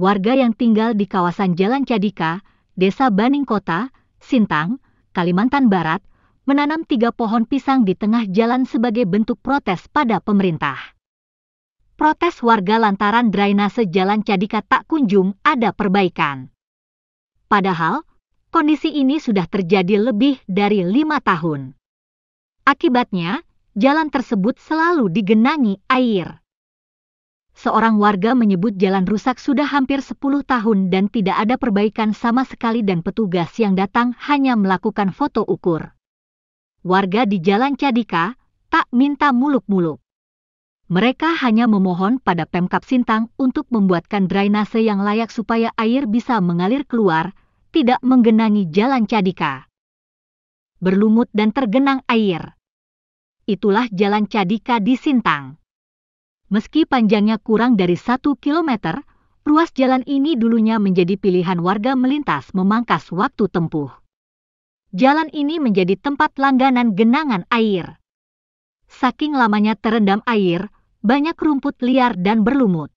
warga yang tinggal di kawasan Jalan Cadika, Desa Baning Kota, Sintang, Kalimantan Barat, menanam tiga pohon pisang di tengah jalan sebagai bentuk protes pada pemerintah. Protes warga lantaran drainase Jalan Cadika tak kunjung ada perbaikan. Padahal, kondisi ini sudah terjadi lebih dari lima tahun. Akibatnya, jalan tersebut selalu digenangi air seorang warga menyebut jalan rusak sudah hampir 10 tahun dan tidak ada perbaikan sama sekali dan petugas yang datang hanya melakukan foto ukur. Warga di Jalan Cadika tak minta muluk-muluk. Mereka hanya memohon pada Pemkap Sintang untuk membuatkan drainase yang layak supaya air bisa mengalir keluar, tidak menggenangi jalan Cadika. Berlumut dan tergenang air. Itulah jalan Cadika di Sintang. Meski panjangnya kurang dari satu kilometer, ruas jalan ini dulunya menjadi pilihan warga melintas memangkas waktu tempuh. Jalan ini menjadi tempat langganan genangan air. Saking lamanya terendam air, banyak rumput liar dan berlumut.